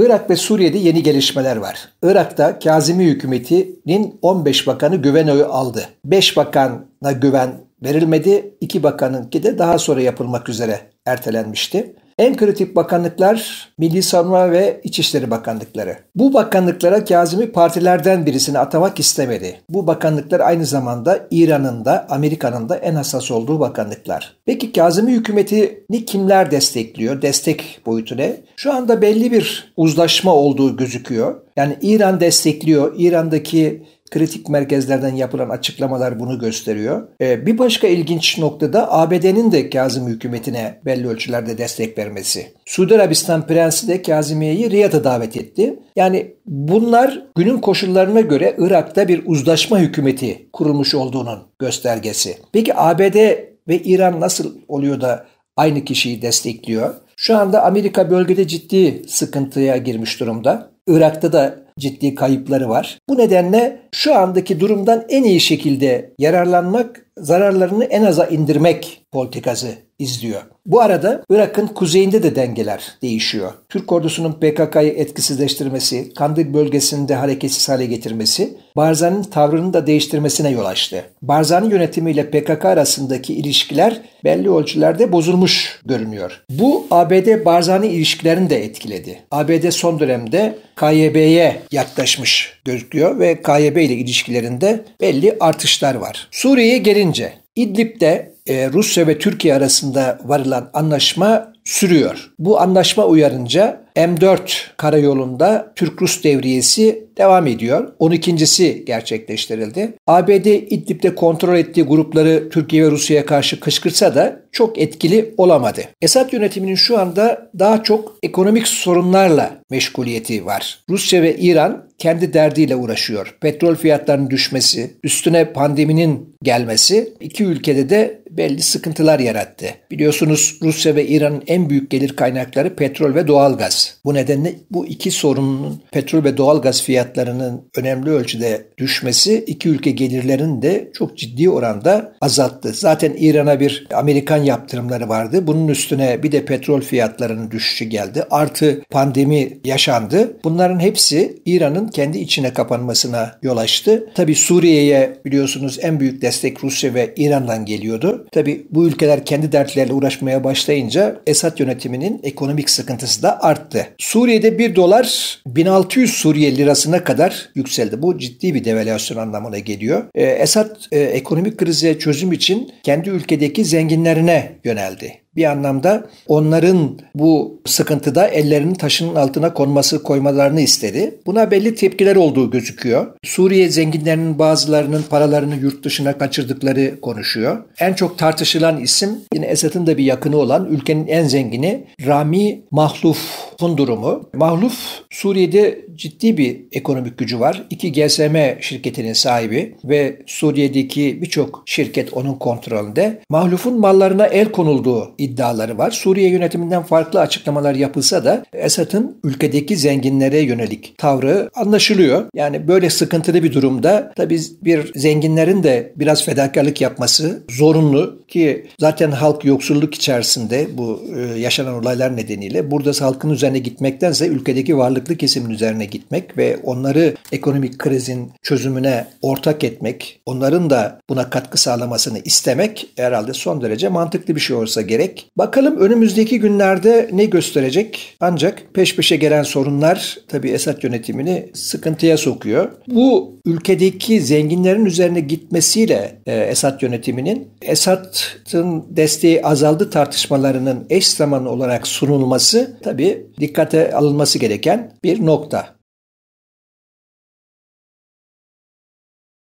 Irak ve Suriye'de yeni gelişmeler var. Irak'ta Kazimi hükümetinin 15 bakanı güven oyu aldı. 5 bakana güven verilmedi, 2 bakanınki de daha sonra yapılmak üzere ertelenmişti. En kritik bakanlıklar Milli Savunma ve İçişleri Bakanlıkları. Bu bakanlıklara Kazım'ı partilerden birisini atamak istemedi. Bu bakanlıklar aynı zamanda İran'ın da Amerika'nın da en hassas olduğu bakanlıklar. Peki Kazım'ı hükümetini kimler destekliyor? Destek boyutu ne? Şu anda belli bir uzlaşma olduğu gözüküyor. Yani İran destekliyor. İran'daki kritik merkezlerden yapılan açıklamalar bunu gösteriyor. Ee, bir başka ilginç noktada ABD'nin de Kazım hükümetine belli ölçülerde destek vermesi. Suudi Arabistan Prensi de Kazimiye'yi Riyad'a davet etti. Yani bunlar günün koşullarına göre Irak'ta bir uzlaşma hükümeti kurulmuş olduğunun göstergesi. Peki ABD ve İran nasıl oluyor da aynı kişiyi destekliyor? Şu anda Amerika bölgede ciddi sıkıntıya girmiş durumda. Irak'ta da ciddi kayıpları var. Bu nedenle şu andaki durumdan en iyi şekilde yararlanmak, zararlarını en aza indirmek politikası izliyor. Bu arada Irak'ın kuzeyinde de dengeler değişiyor. Türk ordusunun PKK'yı etkisizleştirmesi, Kandil bölgesinde hareketsiz hale getirmesi, Barzani'nin tavrını da değiştirmesine yol açtı. Barzani yönetimiyle PKK arasındaki ilişkiler belli ölçülerde bozulmuş görünüyor. Bu ABD-Barzani ilişkilerini de etkiledi. ABD son dönemde KYB'ye yaklaşmış gözüküyor ve KYB ile ilişkilerinde belli artışlar var. Suriye'ye gelince İdlib'de e, Rusya ve Türkiye arasında varılan anlaşma sürüyor. Bu anlaşma uyarınca M4 karayolunda Türk-Rus devriyesi devam ediyor. 12.si gerçekleştirildi. ABD İdlib'de kontrol ettiği grupları Türkiye ve Rusya'ya karşı kışkırtsa da çok etkili olamadı. Esad yönetiminin şu anda daha çok ekonomik sorunlarla meşguliyeti var. Rusya ve İran kendi derdiyle uğraşıyor. Petrol fiyatlarının düşmesi, üstüne pandeminin gelmesi iki ülkede de belli sıkıntılar yarattı. Biliyorsunuz Rusya ve İran'ın en büyük gelir kaynakları petrol ve doğalgaz. Bu nedenle bu iki sorunun petrol ve doğalgaz fiyatlarının önemli ölçüde düşmesi iki ülke gelirlerini de çok ciddi oranda azalttı. Zaten İran'a bir Amerikan yaptırımları vardı. Bunun üstüne bir de petrol fiyatlarının düşüşü geldi. Artı pandemi yaşandı. Bunların hepsi İran'ın kendi içine kapanmasına yol açtı. Tabi Suriye'ye biliyorsunuz en büyük destek Rusya ve İran'dan geliyordu. Tabi bu ülkeler kendi dertleriyle uğraşmaya başlayınca Esad yönetiminin ekonomik sıkıntısı da arttı. Suriye'de 1 dolar 1600 Suriye lirasına kadar yükseldi. Bu ciddi bir devalüasyon anlamına geliyor. Ee, Esad e, ekonomik krize çözüm için kendi ülkedeki zenginlerine yöneldi bir anlamda onların bu sıkıntıda ellerinin taşının altına konması koymalarını istedi. Buna belli tepkiler olduğu gözüküyor. Suriye zenginlerinin bazılarının paralarını yurt dışına kaçırdıkları konuşuyor. En çok tartışılan isim yine Esad'ın da bir yakını olan ülkenin en zengini Rami Mahluf'un durumu. Mahluf Suriye'de ciddi bir ekonomik gücü var. İki GSM şirketinin sahibi ve Suriye'deki birçok şirket onun kontrolünde. Mahluf'un mallarına el konulduğu iddiaları var. Suriye yönetiminden farklı açıklamalar yapılsa da Esad'ın ülkedeki zenginlere yönelik tavrı anlaşılıyor. Yani böyle sıkıntılı bir durumda tabii bir zenginlerin de biraz fedakarlık yapması zorunlu ki zaten halk yoksulluk içerisinde bu e, yaşanan olaylar nedeniyle burada halkın üzerine gitmektense ülkedeki varlıklı kesimin üzerine gitmek ve onları ekonomik krizin çözümüne ortak etmek, onların da buna katkı sağlamasını istemek herhalde son derece mantıklı bir şey olsa gerek gelecek. Bakalım önümüzdeki günlerde ne gösterecek? Ancak peş peşe gelen sorunlar tabii Esad yönetimini sıkıntıya sokuyor. Bu ülkedeki zenginlerin üzerine gitmesiyle e, Esad yönetiminin Esad'ın desteği azaldı tartışmalarının eş zamanlı olarak sunulması tabii dikkate alınması gereken bir nokta.